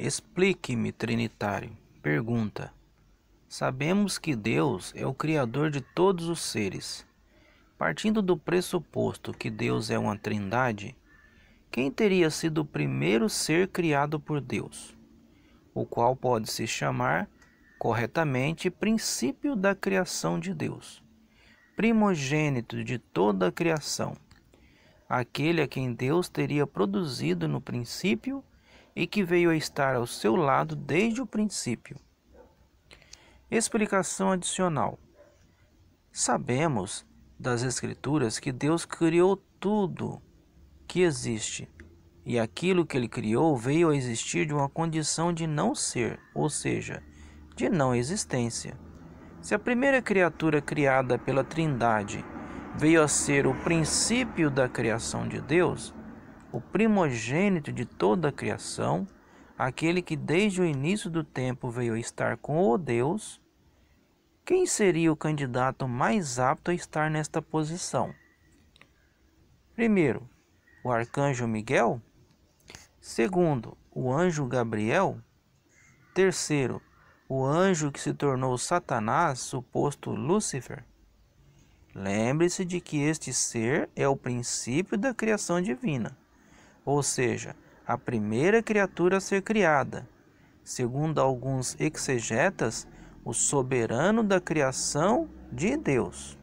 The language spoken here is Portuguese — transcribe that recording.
Explique-me, Trinitário. Pergunta. Sabemos que Deus é o Criador de todos os seres. Partindo do pressuposto que Deus é uma trindade, quem teria sido o primeiro ser criado por Deus? O qual pode se chamar, corretamente, princípio da criação de Deus, primogênito de toda a criação, aquele a quem Deus teria produzido no princípio e que veio a estar ao seu lado desde o princípio. Explicação adicional: Sabemos das Escrituras que Deus criou tudo que existe, e aquilo que ele criou veio a existir de uma condição de não ser, ou seja, de não existência. Se a primeira criatura criada pela Trindade veio a ser o princípio da criação de Deus, o primogênito de toda a criação, aquele que desde o início do tempo veio estar com o Deus, quem seria o candidato mais apto a estar nesta posição? Primeiro, o arcanjo Miguel. Segundo, o anjo Gabriel. Terceiro, o anjo que se tornou Satanás, suposto Lúcifer. Lembre-se de que este ser é o princípio da criação divina ou seja, a primeira criatura a ser criada. Segundo alguns exegetas, o soberano da criação de Deus.